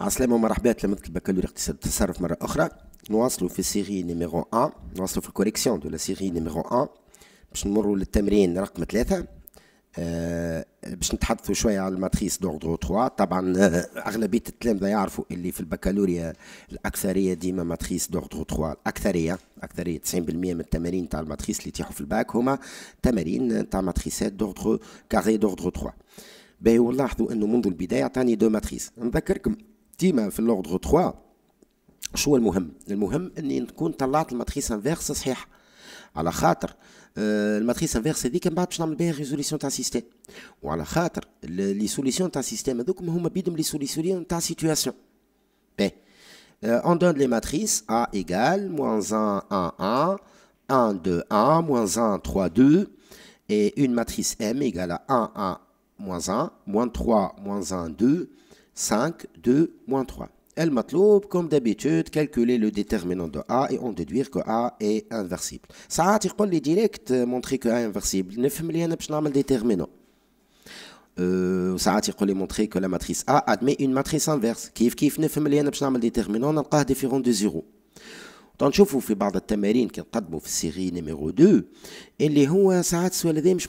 عسلامة ومرحبا تلامذة البكالوريا اقتصاد التصرف مرة أخرى نواصلوا في سيغي نيميرو 1 نواصلوا في الكوريكسيون دو لا سيري نيميرو 1 باش نمروا للتمرين رقم ثلاثة آه باش نتحدثوا شوية على الماتريس دورد 3 طبعا آه أغلبية التلامذة يعرفوا اللي في البكالوريا الأكثرية ديما ماتريس دورد 3 الأكثرية أكثرية 90% من التمارين تاع الماتريس اللي يتيحوا في الباك هما تمارين تاع ماتريسات دورد كاري دورد 3 باهي ولاحظوا انه منذ البدايه عطاني دو ماتريس نذكركم Si on l'ordre 3, je le Moham. Le Moham, il que la matrice inverse, c'est la matrice inverse. La matrice inverse, est la résolution de la système. La résolution de la système, c'est la résolution de la situation. On donne les matrices A égale moins 1, 1, 1, 1, 2, 1, moins 1, 3, 2, et une matrice M égale à 1, 1, moins 1, moins 3, moins 1, 2. 5, 2, moins 3. m'a dit comme d'habitude, calculer le déterminant de A et en déduire que A est inversible. Ça a dit les montrer que A est inversible 9 millions de déterminant. Ça a dit quoi les montrer que la matrice A admet une matrice inverse. Kif kif 9 millions de déterminant, on a différent de 0. Donc, on vous fais barre de qui est la série numéro 2. Et les hauts, ça a dit quoi les mêmes, je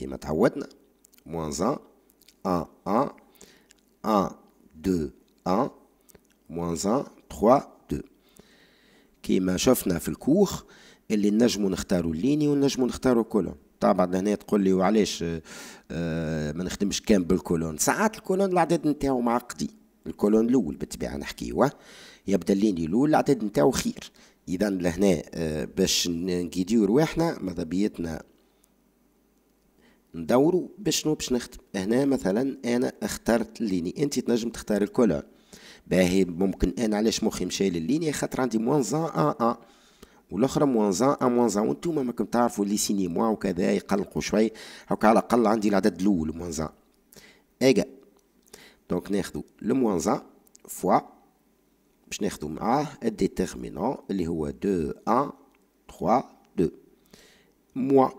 كيما تعودنا موان ان ان ان ان دو ان موان ان تخوا دو كيما شفنا في الكوخ اللي نجمو نختارو ليني ونجمو نختارو كولون طبعا هنا تقول لي وعلاش آه، آه، ما نخدمش كان بالكولون ساعات الكولون العدد نتاعو معقدي الكولون الاول بالطبيعه نحكيوه يبدا ليني الاول العدد نتاعو خير اذا لهنا آه، باش نقيديو رواحنا ماذا بيتنا ندورو بشنو باش نخدم هنا مثلا انا اخترت ليني انت تنجم تختار الكولور باهي ممكن انا علاش مخي مشى للليني خاطر عندي موان زان ا آه. والاخرى موان زان آه موان زان وانتم ماكم تعرفوا لي سيني موان وكذا يقلقوا شوي هكا على الاقل عندي العدد الاول موان زان دونك ناخذوا الموان زان فوا باش ناخذو معاه الديتيرمينون اللي هو 2 1 3 2 موان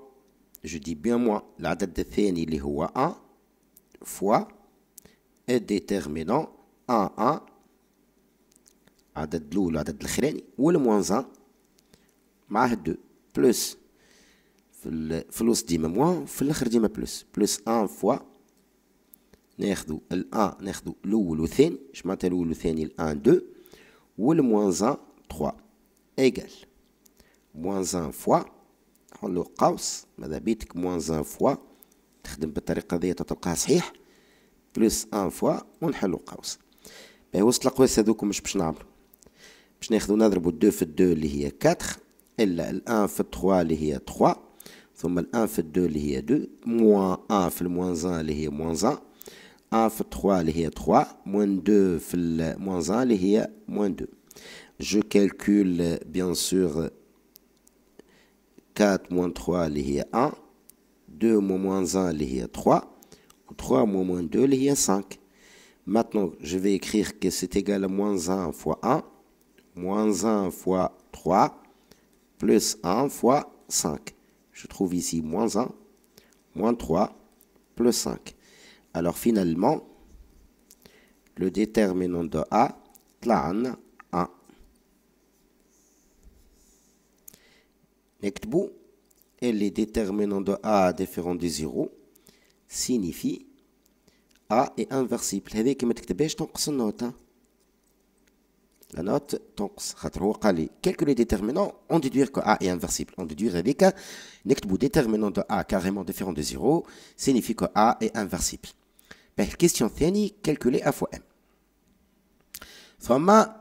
je dis bien moi, date de Féni, li est 1 fois et déterminant 1 1 de الاول Ou le moins 1 ma 2 بلس في في plus ديما plus في الاخر ديما بلس بلس 1 2. ال le moins الاول والثاني اش معناتها الاول والثاني ou 2 moins 1 3 égal moins 1 fois تحل له قوس ماذا بيتك موان زان فوا تخدم بالطريقة هذه تلقاها صحيح بلوس ان فوا ونحلو قوس باهي وسط القواس هذوكم مش باش نعملو باش ناخدو نضربو دو في دو اللي هي كاتخ إلا الأن في تخوا اللي هي تخوا ثم الأن في دو اللي هي دو موان أن في الموان زان اللي هي موان زان أن في تخوا اللي هي تخوا موان دو في الموان زان اللي هي موان دو Je calcule bien sûr 4 moins 3 اللي à 1 2 moins 1 اللي à 3 3 moins 2 اللي à 5 maintenant je vais écrire que c'est égal à moins 1 fois 1 moins 1 fois 3 plus 1 fois 5 je trouve ici moins 1 moins 3 plus 5 alors finalement le déterminant de A, tlan Nektbu et les déterminants de A différents de 0 signifie A est inversible. ce que hein. La note donc sera trop quelques les déterminants on déduire que A est inversible. On déduire que hein. le déterminant de A carrément différent de 0 signifie que A est inversible. Ben, question ثاني calculer A fois M. Forme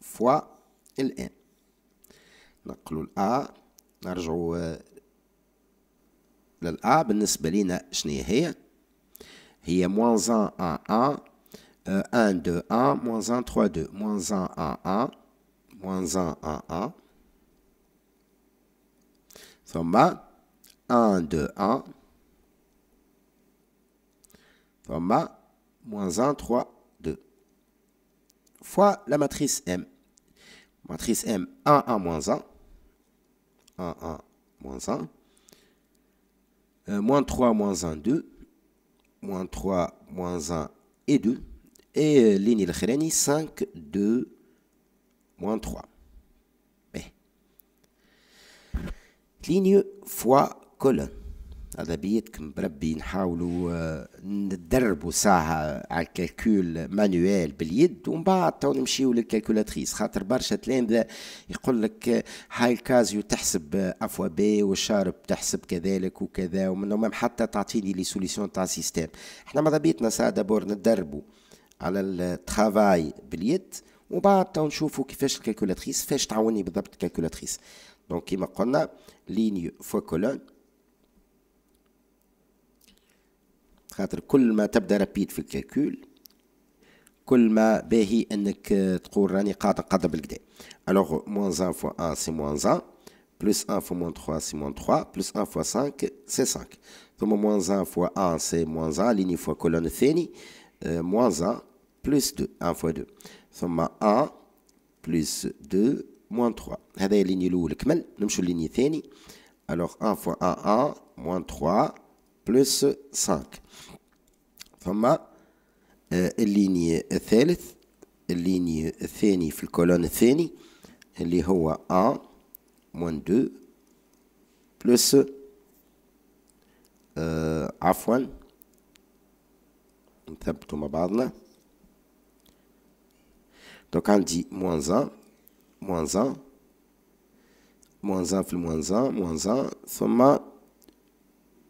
fois le la Nous a. a. moins un à un, un deux un moins un trois deux, moins un à un, moins un à un. un deux un. moins un trois deux fois la matrice M. Matrice M, 1, 1, moins 1. 1, 1, moins 1. Euh, moins 3, moins 1, 2. Moins 3, moins 1 et 2. Et euh, ligne al 5, 2, moins 3. B. Ligne fois colonne. هذا بيتكم بربي نحاولوا آه، ندربوا ساعة على الكالكول مانويل باليد ومن بعد تو نمشيو للكالكولاتريس خاطر برشا تلامذة يقول لك آه، هاي الكازيو تحسب آه، افوا بي والشارب تحسب كذلك وكذا ومن المهم حتى تعطيني لي سوليسيون تاع السيستيم احنا ماذا بيتنا ساعة دابور ندربوا على الترافاي باليد ومن بعد تو نشوفوا كيفاش الكالكولاتريس فاش تعاوني بالضبط الكالكولاتريس دونك كيما قلنا ليني فوا كولون calcul. Alors, moins 1 fois 1, c'est moins 1. Plus 1 fois moins 3, c'est moins 3. Plus 1 fois 5, c'est 5. Donc, moins 1 fois 1, c'est moins 1. Ligne fois colonne, euh, moins 1, plus 2. 1 fois 2. Donc, 1, plus 2, moins 3. C'est y a une ligne qui C'est Je la ligne 1 fois 1, 1, moins 3. 5 euh, euh, donc ligne lignes et lignes et lignes et lignes et a 1 moins plus lignes On lignes et lignes et lignes moins donc on dit moins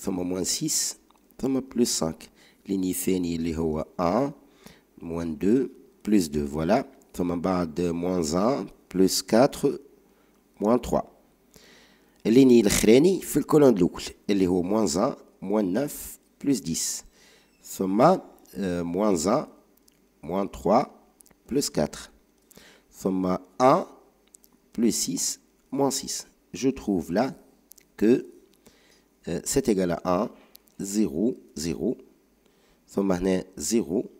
ثم moins 6 ثم plus 5 اللي fait اللي هو 1 moins 2 plus 2 voilà ثم بعد moins 1 plus 4 moins 3 l'ini الاخراني في الكولون الاول اللي هو moins 1 moins 9 plus 10 ثم euh, moins 1 moins 3 plus 4 ثم 1 plus 6 moins 6 je trouve là que c'est euh, égal à 1, 0, 0. Donc 0,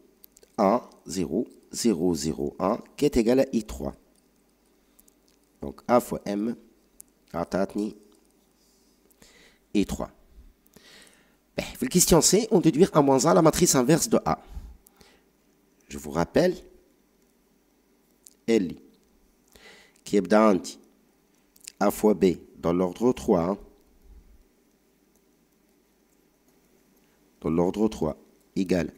1, 0, 0, 0, 1, qui est égal à I3. Donc A fois M, A tatni, I3. Ben, la question c'est, on déduit à- moins 1 la matrice inverse de A. Je vous rappelle, L, qui est dans A fois B, dans l'ordre 3, hein. dans l'ordre 3, égale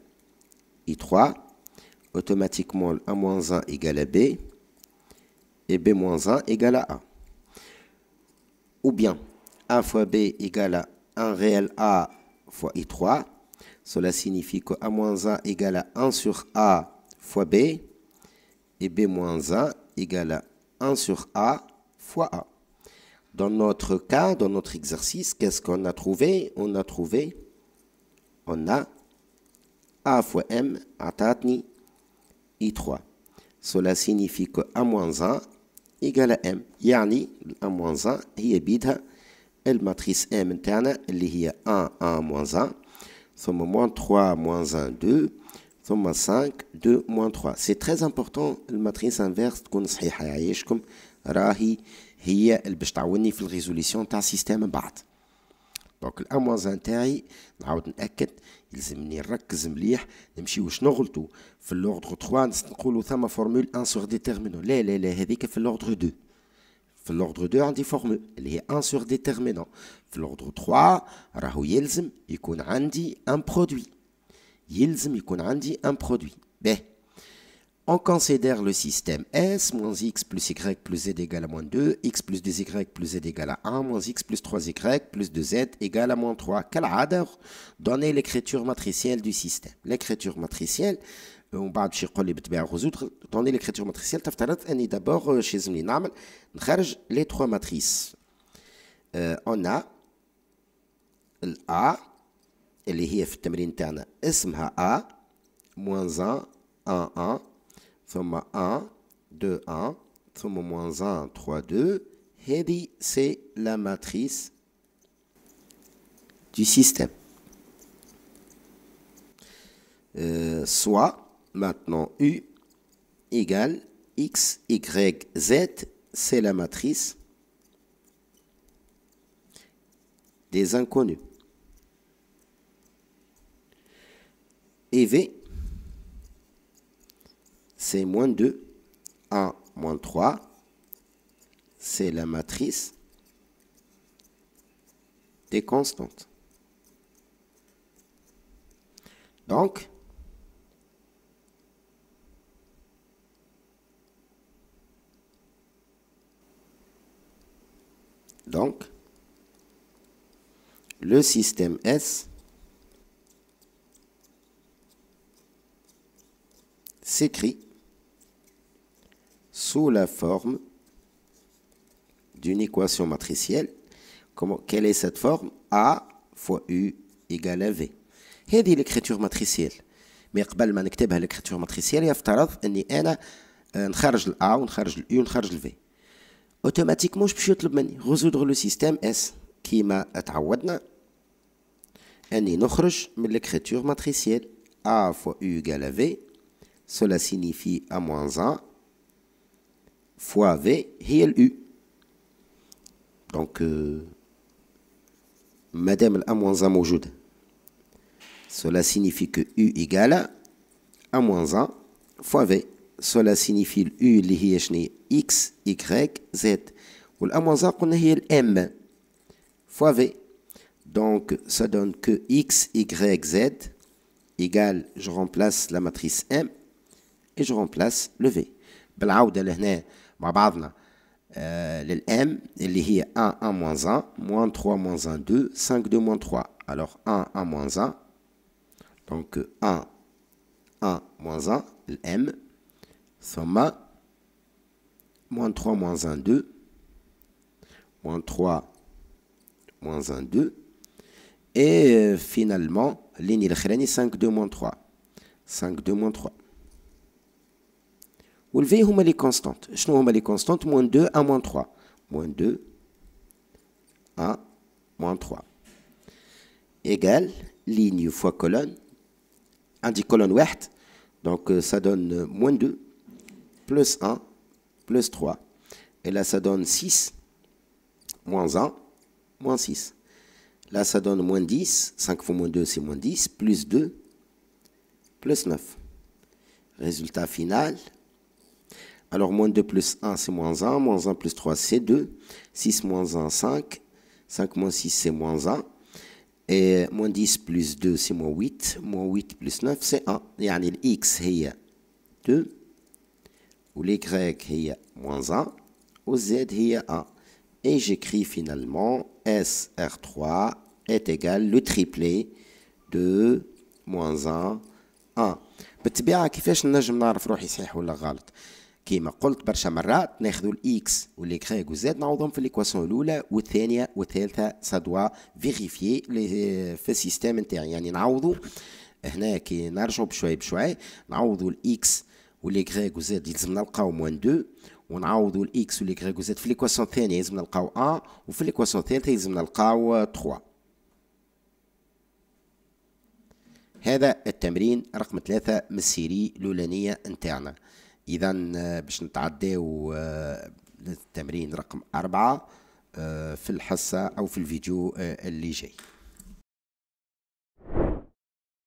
I3, automatiquement A-1 égale à B, et B-1 égale à A. Ou bien A fois B égale à 1 réel A fois I3, cela signifie que A-1 égale à 1 sur A fois B, et B-1 égale à 1 sur A fois A. Dans notre cas, dans notre exercice, qu'est-ce qu'on a trouvé On a trouvé on a A fois M, atatni I3. Cela signifie que A moins 1 égale à M. Yani, A moins 1 هي la matrice M interne, elle est 1 1 moins 1 somme moins 3 moins 1 2 moins 5 2 moins 3 très très la matrice inverse qu'on صحيحه يعيشكم راهي هي باش تعاوني في الريزوليسيون تاع دونك الاموازان تاعي نعاود ناكد يلزمني نركز مليح نمشيوش نغلطوا في اللوغدغ 3 نقولوا ثما فورمول 1 سور ديتيرمينو لا لا لا هذيك في اللوغدغ 2 في اللوغدغ 2 عندي فورمول اللي هي ان سور ديتيرمينون في اللوغدغ 3 راهو يلزم يكون عندي ان برودوي يلزم يكون عندي ان برودوي باهي On considère le système S, moins x plus y plus z égale à moins 2, x plus 2y plus z égale à 1, moins x plus 3y plus 2z égale à moins 3. Kal'adar, donner l'écriture matricielle du système. L'écriture matricielle, euh, on va dire résoudre, donner l'écriture matricielle, est d'abord, euh, chez les trois matrices. Euh, on a l'A, et هي في A, moins 1, 1, 1, somme 1, 2, 1, somme moins 1, 3, 2. Hedi, c'est la matrice du système. Euh, soit maintenant U égale X, Y, Z, c'est la matrice des inconnus. Et V c'est moins 2, 1, moins 3, c'est la matrice des constantes. Donc, donc, le système S s'écrit sous la forme d'une équation matricielle. Comment, quelle est cette forme A fois U égale à V. C'est l'écriture matricielle. Mais avant de de l'écriture matricielle il y a نخرج charge A un charge U un charge V. Automatiquement, système S. يطلب مني غوزودغ لو on est a تعودنا de نخرج de l'écriture matricielle A fois U égale à V. Cela signifie A moins 1 fois V, U. Donc, euh, Madame A moins 1 moujoud. Cela signifie que U égal à A moins 1 fois V. Cela signifie U à X, Y, Z. Ou A moins 1 qu'on M fois V. Donc, ça donne que X, Y, Z égale, je remplace la matrice M et je remplace le V. بالعودة لهنا مع بعضنا euh, للام اللي 1 1 moins 1 moins 3 moins 1 2 5 2 moins 3 alors 1 1 moins 1 donc 1 1 moins 1 M. ثم moins 3 moins 1 2 moins 3 moins 1 2 et euh, finalement ligne 5 2 moins 3 5 2 moins 3 والفي les لي كونستانت شنو pas les constantes. Moins 2, 1, moins 3. Moins 2, 1, moins 3. égale ligne fois colonne dit colonne واحد donc euh, ça donne euh, moins 2 plus 1 plus 3 et là ça donne 6 moins 1 moins 6 là ça donne moins 10 5 fois moins 2 c'est moins 10 plus 2 plus 9 résultat final alors, moins 2 plus 1, c'est moins 1. Moins 1 plus 3, c'est 2. 6 moins 1, 5. 5 moins 6, c'est moins 1. Et moins 10 plus 2, c'est moins 8. Moins 8 plus 9, c'est 1. يعني l'x est 2 l'y est moins 1 Ou z est 1. Et j'écris finalement SR3 est égal le triplé de moins 1, 1. Mais كيفاش نعرف روحي صحيح كيما قلت برشا مرات ناخذوا الاكس والاكغيك وزاد نعوضهم في الايكواسيون الاولى والثانيه والثالثه سادوا فيغيفيي euh, في السيستم نتاعي يعني نعوضوا هنا كي نرجعوا بشوي بشوي نعوضوا الاكس والاكغيك وزاد يلزمنا نلقاو موان دو ونعوضوا الاكس والاكغيك وزاد في الايكواسيون الثانيه يلزمنا نلقاو 1 وفي الايكواسيون الثالثه يلزمنا نلقاو 3 هذا التمرين رقم ثلاثة من السيري الأولانية نتاعنا اذا آه، باش نتعداو آه، للتمرين رقم أربعة آه، في الحصة أو في الفيديو اللي جاي